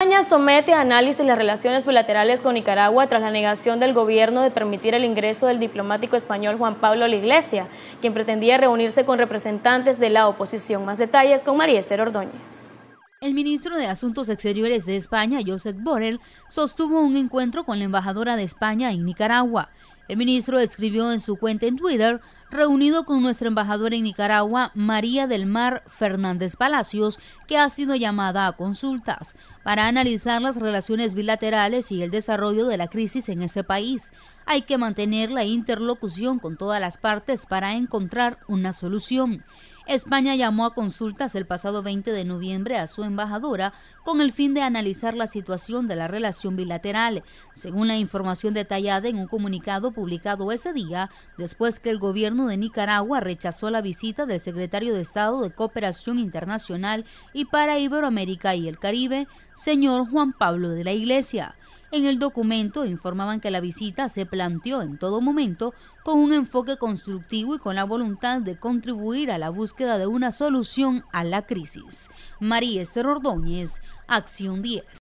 España somete a análisis las relaciones bilaterales con Nicaragua tras la negación del gobierno de permitir el ingreso del diplomático español Juan Pablo La Iglesia, quien pretendía reunirse con representantes de la oposición. Más detalles con María Esther Ordóñez. El ministro de Asuntos Exteriores de España, Josep Borrell, sostuvo un encuentro con la embajadora de España en Nicaragua. El ministro escribió en su cuenta en Twitter, reunido con nuestra embajadora en Nicaragua, María del Mar Fernández Palacios, que ha sido llamada a consultas para analizar las relaciones bilaterales y el desarrollo de la crisis en ese país. Hay que mantener la interlocución con todas las partes para encontrar una solución. España llamó a consultas el pasado 20 de noviembre a su embajadora con el fin de analizar la situación de la relación bilateral, según la información detallada en un comunicado publicado ese día, después que el gobierno de Nicaragua rechazó la visita del secretario de Estado de Cooperación Internacional y para Iberoamérica y el Caribe, señor Juan Pablo de la Iglesia. En el documento informaban que la visita se planteó en todo momento con un enfoque constructivo y con la voluntad de contribuir a la búsqueda de una solución a la crisis. María Esther Ordóñez, Acción 10.